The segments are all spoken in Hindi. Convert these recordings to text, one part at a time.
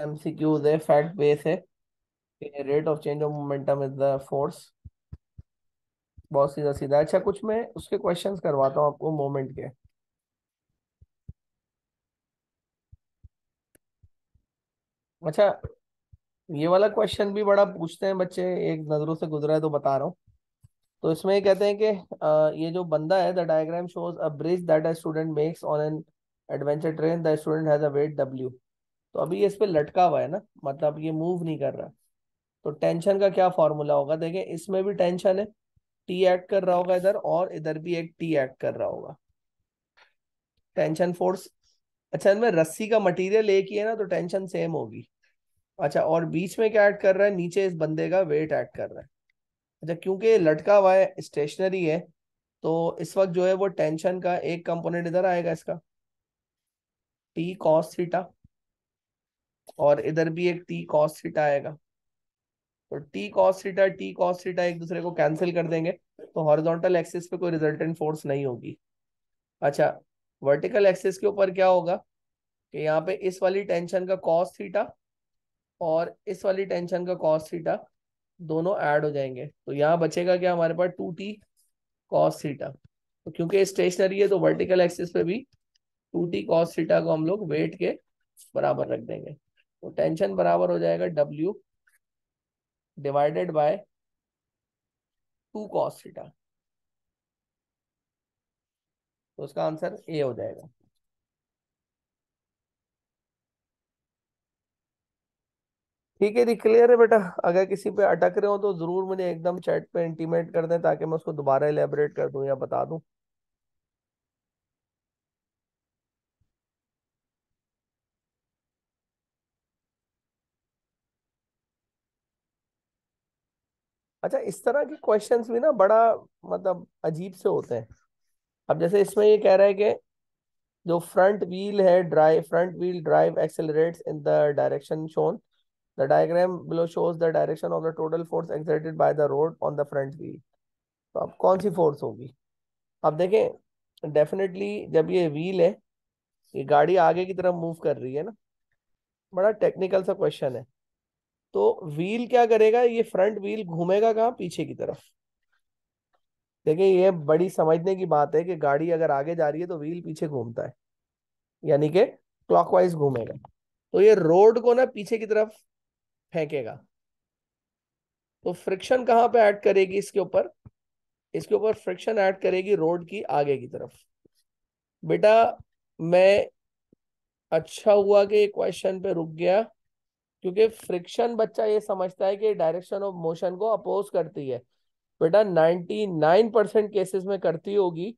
एमसीक्यूज है फैक्ट बेस है rate of change of momentum is the force बहुत सीधा सीधा अच्छा कुछ मैं उसके क्वेश्चंस करवाता हूँ आपको मोमेंट के अच्छा ये वाला क्वेश्चन भी बड़ा पूछते हैं बच्चे एक नजरों से गुजरा है तो बता रहा हूँ तो इसमें ये कहते हैं कि ये जो बंदा है the diagram shows a bridge that a student makes on an adventure train the student has a weight W तो अभी ये इस पर लटका हुआ है ना मतलब ये मूव नहीं कर रहा तो टेंशन का क्या फॉर्मूला होगा देखें इसमें भी टेंशन है टी एक्ट कर रहा होगा इधर और इधर भी एक टी एक्ट कर रहा होगा टेंशन फोर्स अच्छा इनमें रस्सी का मटेरियल एक ही है ना तो टेंशन सेम होगी अच्छा और बीच में क्या ऐड कर रहा है नीचे इस बंदे का वेट ऐड कर रहा है अच्छा क्योंकि लटका हुआ है स्टेशनरी है तो इस वक्त जो है वो टेंशन का एक कंपोनेंट इधर आएगा इसका टी कॉस थीटा और इधर भी एक टी कॉस थीटा आएगा तो T cos theta T cos theta एक दूसरे को कैंसिल कर देंगे तो हॉरिजॉन्टल एक्सिस पे कोई रिजल्टेंट फोर्स नहीं होगी अच्छा वर्टिकल एक्सिस के ऊपर क्या होगा कि यहाँ पे इस वाली टेंशन का कॉस थीटा और इस वाली टेंशन का कॉस थीटा दोनों ऐड हो जाएंगे तो यहाँ बचेगा क्या हमारे पास टू टी कॉस थीटा तो क्योंकि स्टेशनरी है तो वर्टिकल एक्सिस पे भी टू टी कॉस थीटा को हम लोग वेट के बराबर रख देंगे तो टेंशन बराबर हो जाएगा W divided by two cos theta तो उसका आंसर ए हो जाएगा ठीक है जी क्लियर है बेटा अगर किसी पे अटक रहे हो तो जरूर मुझे एकदम चैट पे इंटीमेट कर दें ताकि मैं उसको दोबारा एलेबरेट कर दूं या बता दूं अच्छा इस तरह के क्वेश्चंस भी ना बड़ा मतलब अजीब से होते हैं अब जैसे इसमें ये कह रहा है कि जो फ्रंट व्हील है drive front wheel drive accelerates in the direction shown the diagram below shows the direction of the total force exerted by the road on the front wheel तो अब कौन सी फोर्स होगी अब देखें डेफिनेटली जब ये व्हील है ये गाड़ी आगे की तरफ मूव कर रही है ना बड़ा टेक्निकल सा क्वेश्चन है तो व्हील क्या करेगा ये फ्रंट व्हील घूमेगा कहाँ पीछे की तरफ देखिए ये बड़ी समझने की बात है कि गाड़ी अगर आगे जा रही है तो व्हील पीछे घूमता है यानी कि क्लॉकवाइज घूमेगा तो ये रोड को ना पीछे की तरफ फेंकेगा तो फ्रिक्शन कहाँ पे ऐड करेगी इसके ऊपर इसके ऊपर फ्रिक्शन ऐड करेगी रोड की आगे की तरफ बेटा मैं अच्छा हुआ कि क्वेश्चन पे रुक गया क्योंकि फ्रिक्शन बच्चा ये समझता है कि डायरेक्शन ऑफ मोशन को अपोज करती है बेटा 99 परसेंट केसेस में करती होगी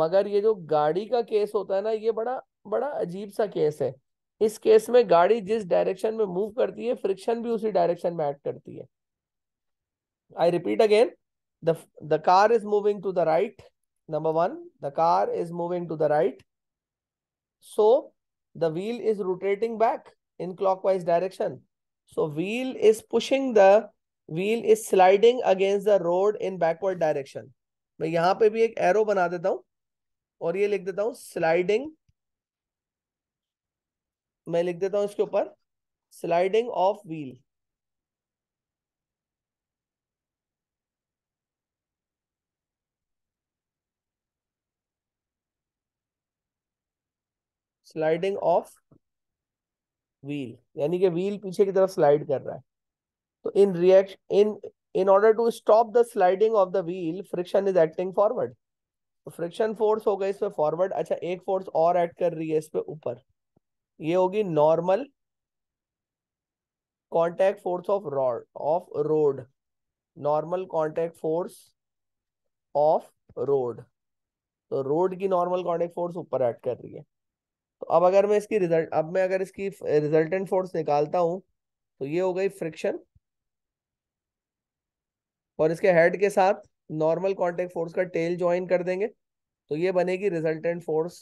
मगर ये जो गाड़ी का केस होता है ना ये बड़ा बड़ा अजीब सा केस है इस केस में गाड़ी जिस डायरेक्शन में मूव करती है फ्रिक्शन भी उसी डायरेक्शन में एक्ट करती है I repeat again the car is moving to the right number one the car is moving to the right so the wheel is rotating back in clockwise direction. So wheel is pushing the wheel is sliding against the road in backward direction. main yahan pe bhi ek arrow bana deta hu aur ye likh deta hu sliding. main likh deta hu iske upar sliding of wheel sliding of wheel यानी कि व्हील पीछे की तरफ स्लाइड कर रहा है तो in reaction in in order to stop the sliding of the wheel friction is acting forward तो फ्रिक्शन फोर्स होगा इस पे फॉरवर्ड अच्छा एक फोर्स और एड कर रही है इस पे ऊपर ये होगी normal contact force of rod of road normal contact force of road तो रोड की नॉर्मल कॉन्टैक्ट फोर्स ऊपर एड कर रही है तो अब अगर मैं इसकी रिजल्ट अब मैं अगर इसकी रिजल्टेंट फोर्स निकालता हूं तो ये हो गई फ्रिक्शन और इसके हेड के साथ नॉर्मल कॉन्टेक्ट फोर्स का टेल ज्वाइन कर देंगे तो ये बनेगी रिजल्टेंट फोर्स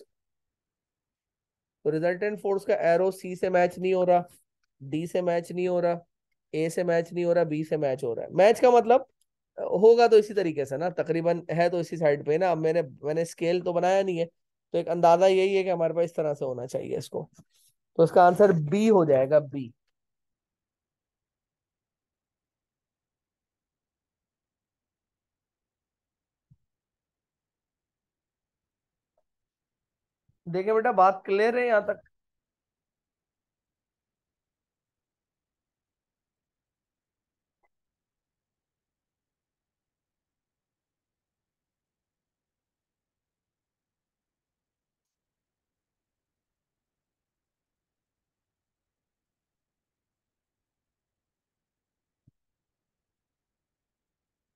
तो रिजल्टेंट फोर्स का एरो सी से मैच नहीं हो रहा डी से मैच नहीं हो रहा ए से मैच नहीं हो रहा बी से मैच हो रहा है मैच का मतलब होगा तो इसी तरीके से ना तकरीबन है तो इसी साइड पे ना अब मैंने मैंने स्केल तो बनाया नहीं है तो एक अंदाजा यही है कि हमारे पास इस तरह से होना चाहिए इसको तो इसका आंसर बी हो जाएगा बी देखिए बेटा बात क्लियर है यहां तक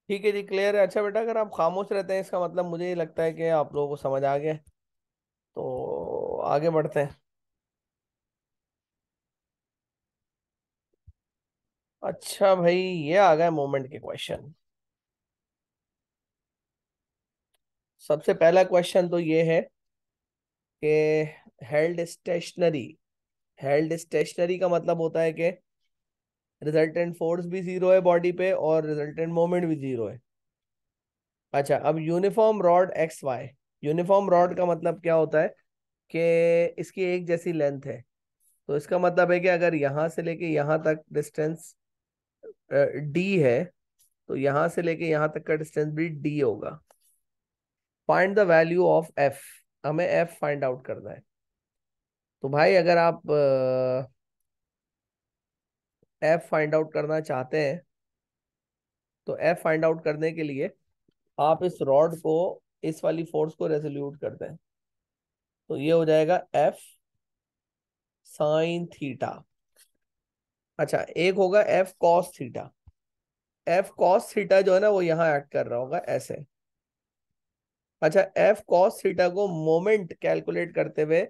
ठीक है जी क्लियर है अच्छा बेटा अगर आप खामोश रहते हैं इसका मतलब मुझे ये लगता है कि आप लोगों को समझ आ गया तो आगे बढ़ते हैं अच्छा भाई ये आ गए मोमेंट के क्वेश्चन सबसे पहला क्वेश्चन तो ये है कि हेल्ड स्टेशनरी हेल्ड स्टेशनरी का मतलब होता है कि रिजल्टेंट फोर्स भी जीरो है बॉडी पे और रिजल्टेंट मोमेंट भी जीरो है अच्छा अब uniform rod X Y uniform rod का मतलब क्या होता है कि इसकी एक जैसी लेंथ है तो इसका मतलब है कि अगर यहाँ से लेके यहाँ तक डिस्टेंस डी है तो यहाँ से लेके यहाँ तक का डिस्टेंस भी डी होगा find the value of F हमें एफ फाइंड आउट करना है तो भाई अगर आप एफ फाइंड आउट करना चाहते हैं तो एफ फाइंड आउट करने के लिए आप इस रॉड को इस वाली फोर्स को रेजोल्यूट कर दें तो ये हो जाएगा एफ साइन थीटा अच्छा एक होगा F cos theta F cos theta जो है ना वो यहाँ एक्ट कर रहा होगा ऐसे अच्छा एफ कॉस थीटा को मोमेंट कैलकुलेट करते हुए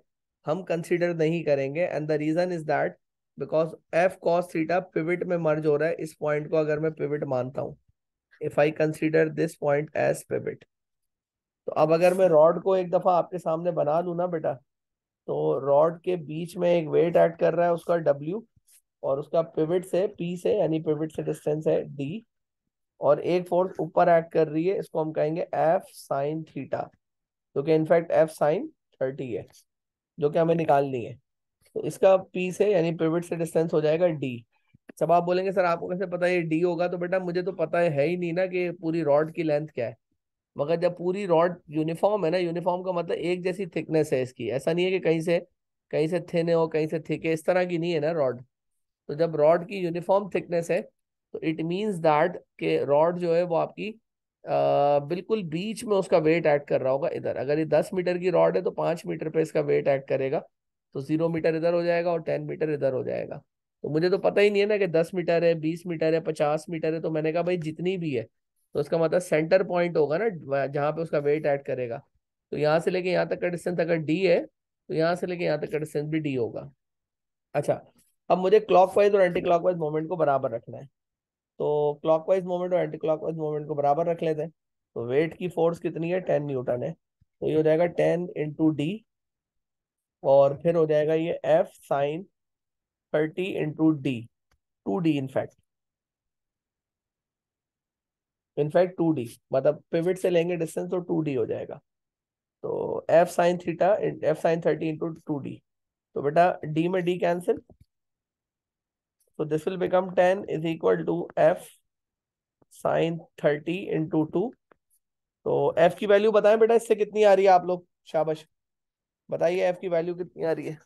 हम कंसीडर नहीं करेंगे and the reason is that because F cos theta pivot में मर्ज हो रहा है इस पॉइंट को अगर मैं पिविट मानता हूँ if I consider this point as pivot तो अब अगर मैं रॉड को एक दफा आपके सामने बना लू ना बेटा तो रॉड के बीच में एक वेट ऐड कर रहा है उसका डब्ल्यू और उसका पिविट से पी से यानी पिविट से डिस्टेंस है डी और एक फोर्स ऊपर ऐड कर रही है इसको हम कहेंगे एफ साइन थीटा क्योंकि इनफैक्ट एफ साइन थर्टी है जो कि हमें निकालनी है तो इसका पी से यानी पिवट से डिस्टेंस हो जाएगा डी सब आप बोलेंगे सर आपको कैसे पता है डी होगा तो बेटा मुझे तो पता है ही नहीं ना कि पूरी रॉड की लेंथ क्या है मगर जब पूरी रॉड यूनिफॉर्म है ना यूनिफॉर्म का मतलब एक जैसी थिकनेस है इसकी ऐसा नहीं है कि कहीं से कहीं से थिन हो कहीं से थिक है इस तरह की नहीं है ना रॉड तो जब रॉड की यूनिफॉर्म थिकनेस है तो इट मीन्स दैट के रॉड जो है वो आपकी आ, बिल्कुल बीच में उसका वेट ऐड कर रहा होगा इधर अगर ये दस मीटर की रॉड है तो पाँच मीटर पर इसका वेट ऐड करेगा तो जीरो मीटर इधर हो जाएगा और टेन मीटर इधर हो जाएगा तो मुझे तो पता ही नहीं है ना कि दस मीटर है बीस मीटर है पचास मीटर है तो मैंने कहा भाई जितनी भी है तो उसका मतलब सेंटर पॉइंट होगा ना जहाँ पे उसका वेट ऐड करेगा तो यहाँ से लेके यहाँ तक का डिस्टेंस अगर डी है तो यहाँ से लेके यहाँ तक का डिस्टेंस भी डी होगा अच्छा अब मुझे क्लॉकवाइज और एंटी क्लॉकवाइज मोमेंट को बराबर रखना है तो क्लॉकवाइज मोमेंट और एंटी क्लॉकवाइज मोमेंट को बराबर रख लेते हैं तो वेट की फोर्स कितनी है टेन न्यूटन है तो ये हो जाएगा टेन इंटू डी और फिर हो जाएगा ये F sine thirty into D two D in fact in fact two D मतलब पिविट से लेंगे डिस्टेंस तो टू डी हो जाएगा तो F sine theta F sine thirty into two D तो बेटा डी में डी कैंसिल तो this will become ten is equal to F sine thirty into two तो एफ की वैल्यू बताएं बेटा इससे कितनी आ रही है आप लोग शाबाश बताइए एफ की वैल्यू कितनी आ रही है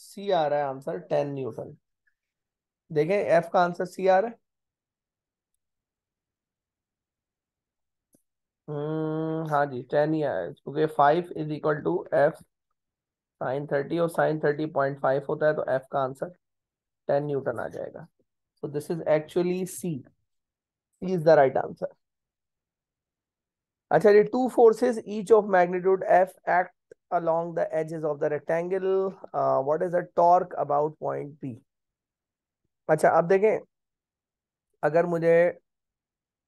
सी आ रहा है आंसर टेन न्यूटन देखें एफ का आंसर सी आ रहा है हम्म, हाँ जी टेन ही आया क्योंकि five is equal to F sine thirty और साइन थर्टी पॉइंट फाइव होता है तो एफ का आंसर टेन न्यूटन आ जाएगा so this is actually C C is the right answer अच्छा जी two forces each of magnitude F act along the edges of the rectangle. Uh, what is the torque about point P? अच्छा अब देखें अगर मुझे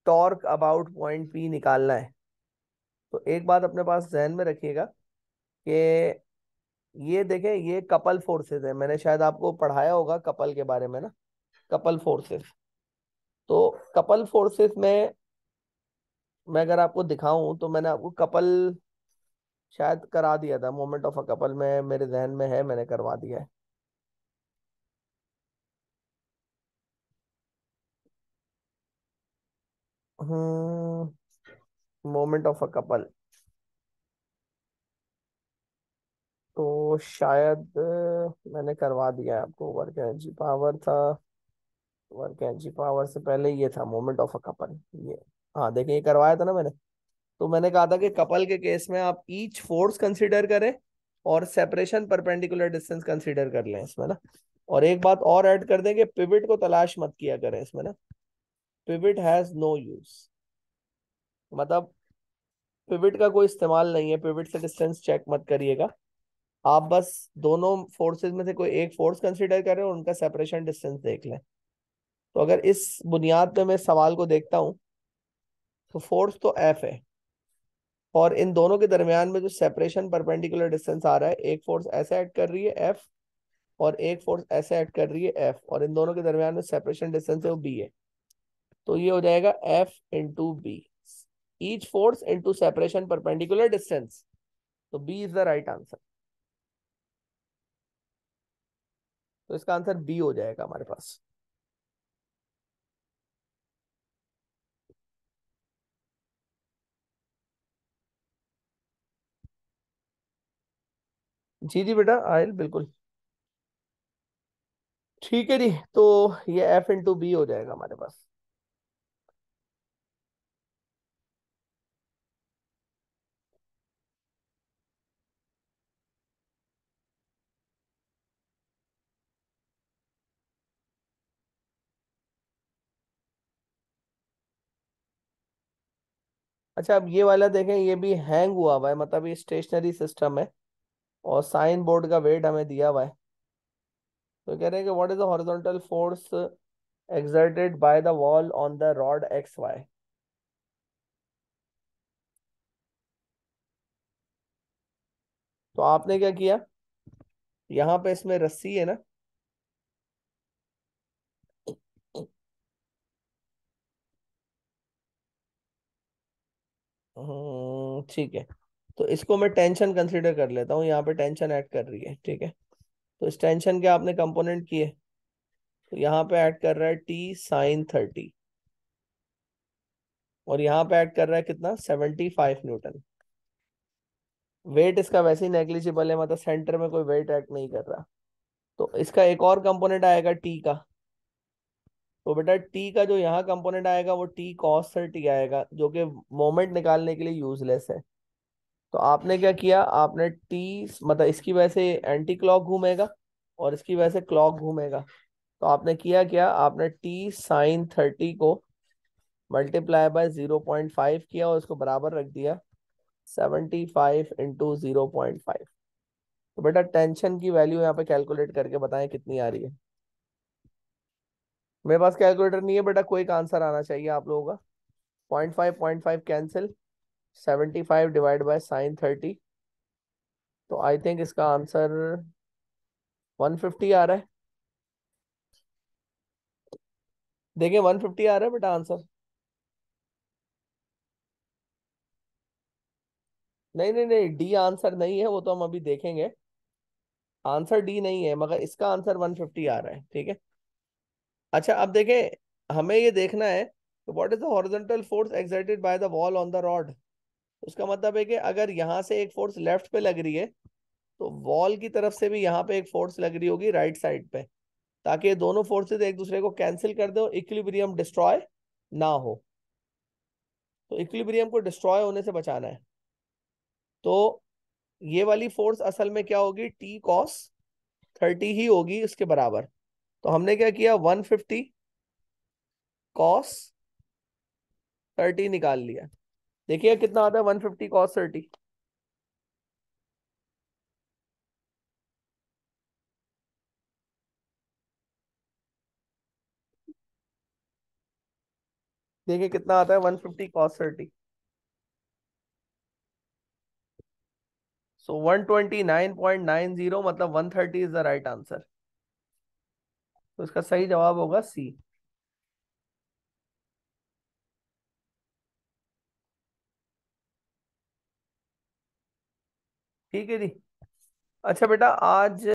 टॉर्क अबाउट पॉइंट पी निकालना है तो एक बात अपने पास जहन में रखिएगा कि ये देखें ये कपल फोर्सेस है मैंने शायद आपको पढ़ाया होगा कपल के बारे में ना कपल फोर्सेस तो कपल फोर्सेस में मैं अगर आपको दिखाऊं तो मैंने आपको कपल शायद करा दिया था मोमेंट ऑफ अ कपल में मेरे जहन में है मैंने करवा दिया है मोमेंट ऑफ अ कपल तो शायद मैंने करवा दिया आपको वर्क एनर्जी पावर था वर्क एनर्जी पावर से पहले ये था मोमेंट ऑफ अ कपल ये हाँ देखिए करवाया था ना मैंने तो मैंने कहा था कि कपल के केस में आप ईच फोर्स कंसिडर करें और सेपरेशन परपेंडिकुलर डिस्टेंस कंसिडर कर लें इसमें ना और एक बात और ऐड कर दें कि पिविट को तलाश मत किया करें इसमें ना पिविट हैज नो यूज मतलब पिविट का कोई इस्तेमाल नहीं है पिविट से डिस्टेंस चेक मत करिएगा आप बस दोनों फोर्सेज में से कोई एक फोर्स कंसिडर करें और उनका सेपरेशन डिस्टेंस देख लें तो अगर इस बुनियाद पर मैं सवाल को देखता हूँ तो फोर्स तो एफ है और इन दोनों के दरमियान में जो सेपरेशन परपेंडिकुलर डिस्टेंस आ रहा है एक फोर्स ऐसे ऐड कर रही है एफ और एक फोर्स ऐसे ऐड कर रही है एफ और इन दोनों के दरमियान में सेपरेशन डिस्टेंस है वो बी है तो ये हो जाएगा F into B each force into separation perpendicular distance तो B is the right answer तो इसका आंसर बी हो जाएगा हमारे पास जी जी बेटा आयल बिल्कुल ठीक है जी तो ये एफ टू बी हो जाएगा हमारे पास अच्छा अब ये वाला देखें ये भी हैंग हुआ हुआ है मतलब ये स्टेशनरी सिस्टम है और साइन बोर्ड का वेट हमें दिया हुआ है तो कह रहे हैं कि what is the horizontal force by the wall on the rod X Y तो आपने क्या किया यहां पे इसमें रस्सी है ना हम्म, ठीक है तो इसको मैं टेंशन कंसिडर कर लेता हूँ यहाँ पे टेंशन ऐड कर रही है ठीक है तो इस टेंशन के आपने कंपोनेंट किए तो यहाँ पे ऐड कर रहा है टी साइन थर्टी और यहाँ पे ऐड कर रहा है कितना सेवेंटी फाइव न्यूटन वेट इसका वैसे ही नेग्लिजिबल है मतलब सेंटर में कोई वेट ऐड नहीं कर रहा तो इसका एक और कंपोनेंट आएगा टी का तो बेटा टी का जो यहाँ कंपोनेंट आएगा वो टी कॉस थर्टी आएगा जो कि मोमेंट निकालने के लिए यूजलेस है तो आपने क्या किया आपने टी मतलब इसकी वजह से एंटी क्लॉक घूमेगा और इसकी वजह से क्लॉक घूमेगा तो आपने किया क्या आपने टी साइन थर्टी को multiply by zero point five किया और इसको बराबर रख दिया seventy five into zero point five तो बेटा टेंशन की वैल्यू यहाँ पे कैलकुलेट करके बताएं कितनी आ रही है मेरे पास कैलकुलेटर नहीं है बेटा कोई आंसर आना चाहिए आप लोगों का point five point five cancel seventy five divide by sine thirty तो आई थिंक इसका आंसर वन फिफ्टी आ रहा है देखिए वन फिफ्टी आ रहा है बेटा आंसर नहीं नहीं नहीं डी आंसर नहीं है वो तो हम अभी देखेंगे आंसर डी नहीं है मगर इसका आंसर वन फिफ्टी आ रहा है ठीक है अच्छा अब देखें हमें ये देखना है तो what is the horizontal force exerted by the wall on the rod उसका मतलब है कि अगर यहाँ से एक फोर्स लेफ्ट पे लग रही है तो वॉल की तरफ से भी यहाँ पे एक फोर्स लग रही होगी राइट साइड पे ताकि ये दोनों फोर्सेज एक दूसरे को कैंसिल कर दो इक्विब्रियम डिस्ट्रॉय ना हो तो इक्विब्रियम को डिस्ट्रॉय होने से बचाना है तो ये वाली फोर्स असल में क्या होगी टी कॉस थर्टी ही होगी इसके बराबर तो हमने क्या किया वन फिफ्टी कॉस थर्टी निकाल लिया देखिए कितना आता है वन फिफ्टी कॉस थर्टी देखिए कितना आता है one fifty cos thirty so one twenty nine point nine zero मतलब one thirty is the right answer तो इसका सही जवाब होगा सी ठीक है जी अच्छा बेटा आज